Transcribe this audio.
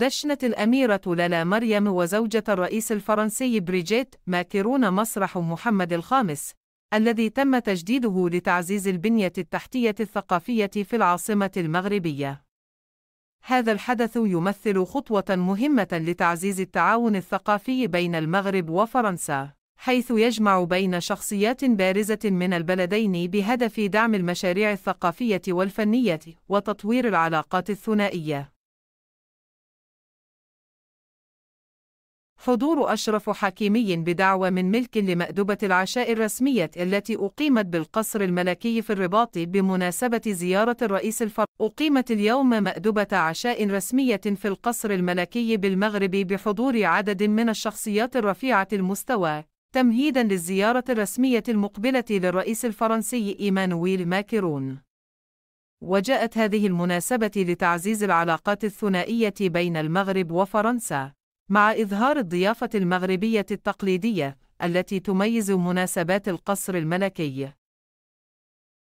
دشنت الأميرة للا مريم وزوجة الرئيس الفرنسي بريجيت ماكرون مسرح محمد الخامس الذي تم تجديده لتعزيز البنية التحتية الثقافية في العاصمة المغربية. هذا الحدث يمثل خطوة مهمة لتعزيز التعاون الثقافي بين المغرب وفرنسا، حيث يجمع بين شخصيات بارزة من البلدين بهدف دعم المشاريع الثقافية والفنية وتطوير العلاقات الثنائية. حضور أشرف حكيمي بدعوى من ملك لمأدبة العشاء الرسمية التي أقيمت بالقصر الملكي في الرباط بمناسبة زيارة الرئيس الفرنسي أقيمت اليوم مأدبة عشاء رسمية في القصر الملكي بالمغرب بحضور عدد من الشخصيات الرفيعة المستوى تمهيدا للزيارة الرسمية المقبلة للرئيس الفرنسي إيمانويل ماكرون وجاءت هذه المناسبة لتعزيز العلاقات الثنائية بين المغرب وفرنسا مع إظهار الضيافة المغربية التقليدية التي تميز مناسبات القصر الملكي